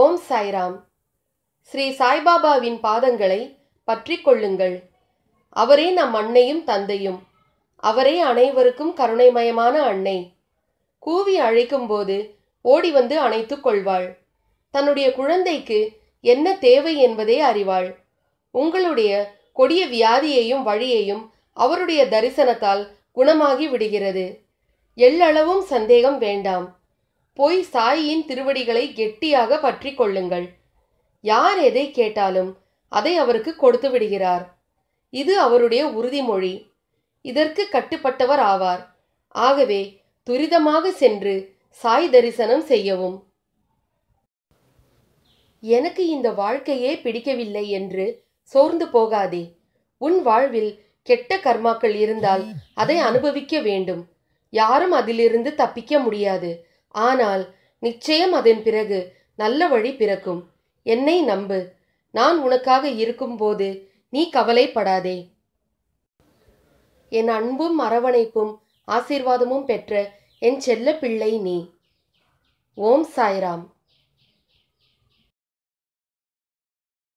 ஓம் சாய்ராம் ஸ்ரீ சாய்பாபாவின் பாதங்களை பற்றி கொள்ளுங்கள் அவரே நம் அன்னையும் தந்தையும் அவரே அனைவருக்கும் கருணைமயமான அன்னை கூவி அழைக்கும்போது ஓடி வந்து அணைத்துக் கொள்வாள் தன்னுடைய குழந்தைக்கு என்ன தேவை என்பதே அறிவாள் உங்களுடைய கொடிய வியாதியையும் வழியையும் அவருடைய தரிசனத்தால் குணமாகி விடுகிறது எல்லளவும் சந்தேகம் வேண்டாம் போய் சாயியின் திருவடிகளை கெட்டியாக பற்றி கொள்ளுங்கள் யார் எதை கேட்டாலும் அதை அவருக்கு கொடுத்து விடுகிறார் இது அவருடைய உறுதிமொழி இதற்கு கட்டுப்பட்டவர் ஆவார் ஆகவே துரிதமாக சென்று சாய் தரிசனம் செய்யவும் எனக்கு இந்த வாழ்க்கையே பிடிக்கவில்லை என்று சோர்ந்து போகாதே உன் வாழ்வில் கெட்ட கர்மாக்கள் இருந்தால் அதை அனுபவிக்க வேண்டும் யாரும் அதிலிருந்து தப்பிக்க முடியாது ஆனால் நிச்சயம் அதன் பிறகு நல்ல வழி பிறக்கும் என்னை நம்பு நான் உனக்காக இருக்கும்போது நீ கவலைப்படாதே என் அன்பும் அரவணைப்பும் ஆசீர்வாதமும் பெற்ற என் செல்ல பிள்ளை நீ ஓம் சாய்ராம்